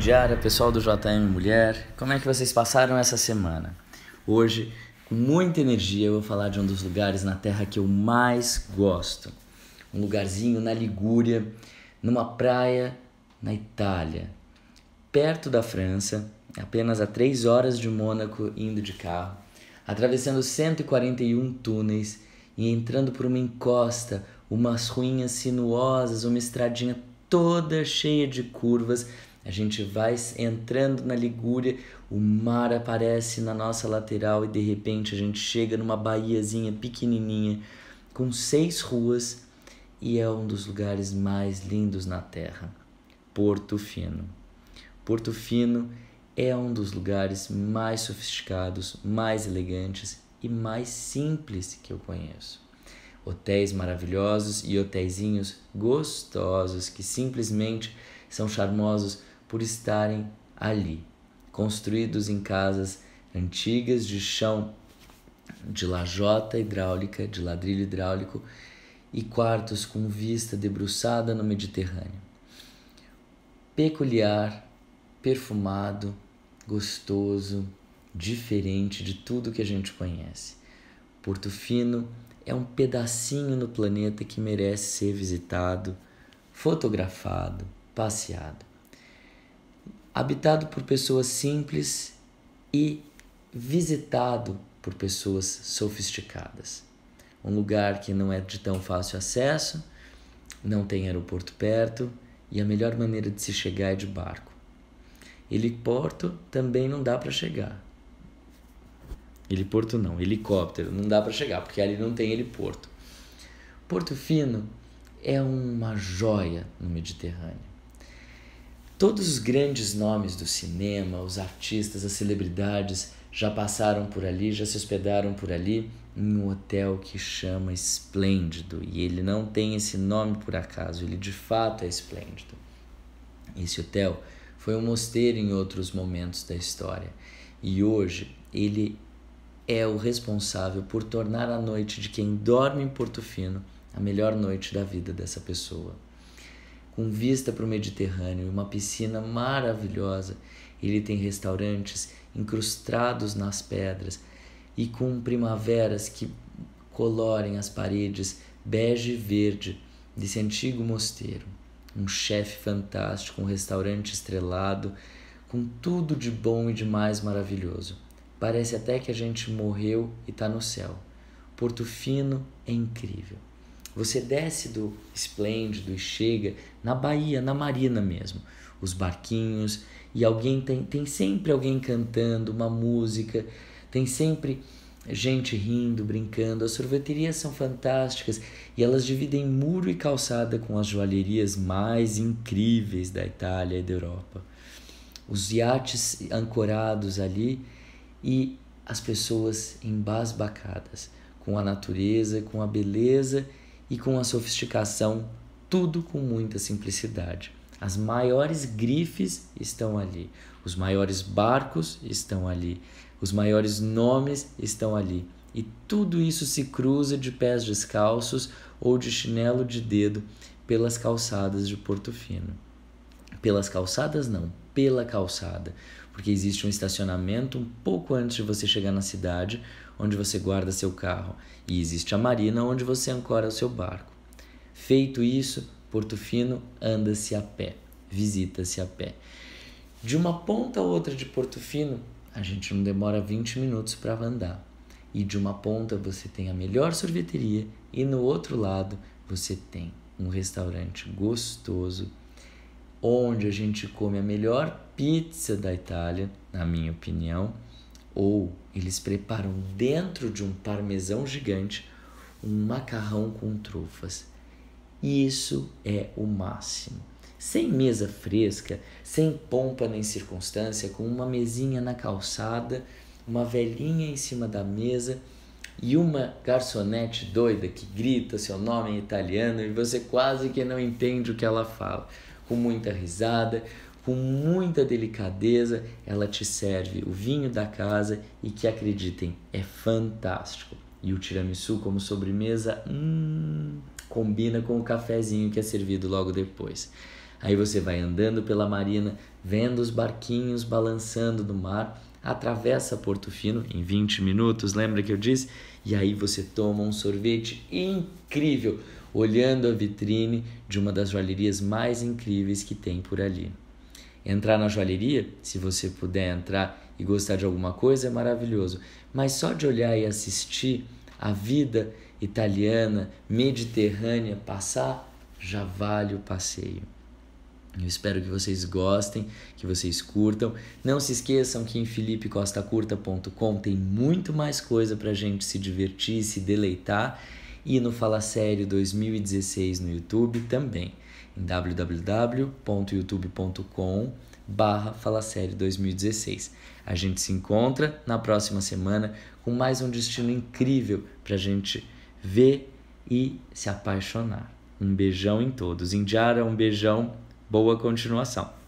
Diária, pessoal do JM Mulher, como é que vocês passaram essa semana? Hoje, com muita energia, eu vou falar de um dos lugares na Terra que eu mais gosto. Um lugarzinho na Ligúria, numa praia na Itália, perto da França, apenas a 3 horas de Mônaco indo de carro, atravessando 141 túneis e entrando por uma encosta, umas ruínas sinuosas, uma estradinha toda cheia de curvas a gente vai entrando na Ligúria, o mar aparece na nossa lateral e de repente a gente chega numa baiazinha pequenininha com seis ruas e é um dos lugares mais lindos na Terra, Porto Fino. Porto Fino é um dos lugares mais sofisticados, mais elegantes e mais simples que eu conheço. Hotéis maravilhosos e hotéisinhos gostosos que simplesmente são charmosos por estarem ali, construídos em casas antigas de chão de lajota hidráulica, de ladrilho hidráulico e quartos com vista debruçada no Mediterrâneo. Peculiar, perfumado, gostoso, diferente de tudo que a gente conhece. Porto Fino é um pedacinho no planeta que merece ser visitado, fotografado, passeado habitado por pessoas simples e visitado por pessoas sofisticadas. Um lugar que não é de tão fácil acesso, não tem aeroporto perto e a melhor maneira de se chegar é de barco. Heliporto também não dá para chegar. Heliporto não, helicóptero não dá para chegar porque ali não tem heliporto. Porto Fino é uma joia no Mediterrâneo Todos os grandes nomes do cinema, os artistas, as celebridades já passaram por ali, já se hospedaram por ali em um hotel que chama Esplêndido. E ele não tem esse nome por acaso, ele de fato é esplêndido. Esse hotel foi um mosteiro em outros momentos da história. E hoje ele é o responsável por tornar a noite de quem dorme em Portofino a melhor noite da vida dessa pessoa com vista para o Mediterrâneo e uma piscina maravilhosa. Ele tem restaurantes incrustados nas pedras e com primaveras que colorem as paredes bege e verde desse antigo mosteiro. Um chefe fantástico, um restaurante estrelado, com tudo de bom e de mais maravilhoso. Parece até que a gente morreu e está no céu. Porto Fino é incrível. Você desce do Esplêndido e chega na Bahia, na Marina mesmo. Os barquinhos e alguém tem, tem sempre alguém cantando uma música, tem sempre gente rindo, brincando. As sorveterias são fantásticas e elas dividem muro e calçada com as joalherias mais incríveis da Itália e da Europa. Os iates ancorados ali e as pessoas embasbacadas com a natureza, com a beleza e com a sofisticação, tudo com muita simplicidade. As maiores grifes estão ali, os maiores barcos estão ali, os maiores nomes estão ali. E tudo isso se cruza de pés descalços ou de chinelo de dedo pelas calçadas de Porto Fino. Pelas calçadas, não, pela calçada, porque existe um estacionamento um pouco antes de você chegar na cidade, onde você guarda seu carro, e existe a marina onde você ancora o seu barco. Feito isso, Porto Fino anda-se a pé, visita-se a pé. De uma ponta a outra de Porto Fino, a gente não demora 20 minutos para andar. E de uma ponta você tem a melhor sorveteria e no outro lado você tem um restaurante gostoso onde a gente come a melhor pizza da Itália, na minha opinião, ou eles preparam dentro de um parmesão gigante um macarrão com trufas. Isso é o máximo. Sem mesa fresca, sem pompa nem circunstância, com uma mesinha na calçada, uma velhinha em cima da mesa e uma garçonete doida que grita seu nome em italiano e você quase que não entende o que ela fala com muita risada, com muita delicadeza, ela te serve o vinho da casa e que acreditem, é fantástico. E o tiramisu como sobremesa, hum, combina com o cafezinho que é servido logo depois. Aí você vai andando pela marina, vendo os barquinhos balançando no mar, atravessa Porto Fino em 20 minutos, lembra que eu disse? E aí você toma um sorvete incrível olhando a vitrine de uma das joalherias mais incríveis que tem por ali. Entrar na joalheria, se você puder entrar e gostar de alguma coisa, é maravilhoso, mas só de olhar e assistir a vida italiana, mediterrânea passar, já vale o passeio. Eu espero que vocês gostem, que vocês curtam. Não se esqueçam que em filipecostacurta.com tem muito mais coisa para gente se divertir, se deleitar e no Fala Sério 2016 no YouTube também, em www.youtube.com barra Fala Sério 2016. A gente se encontra na próxima semana com mais um destino incrível para a gente ver e se apaixonar. Um beijão em todos. Indiara, um beijão, boa continuação.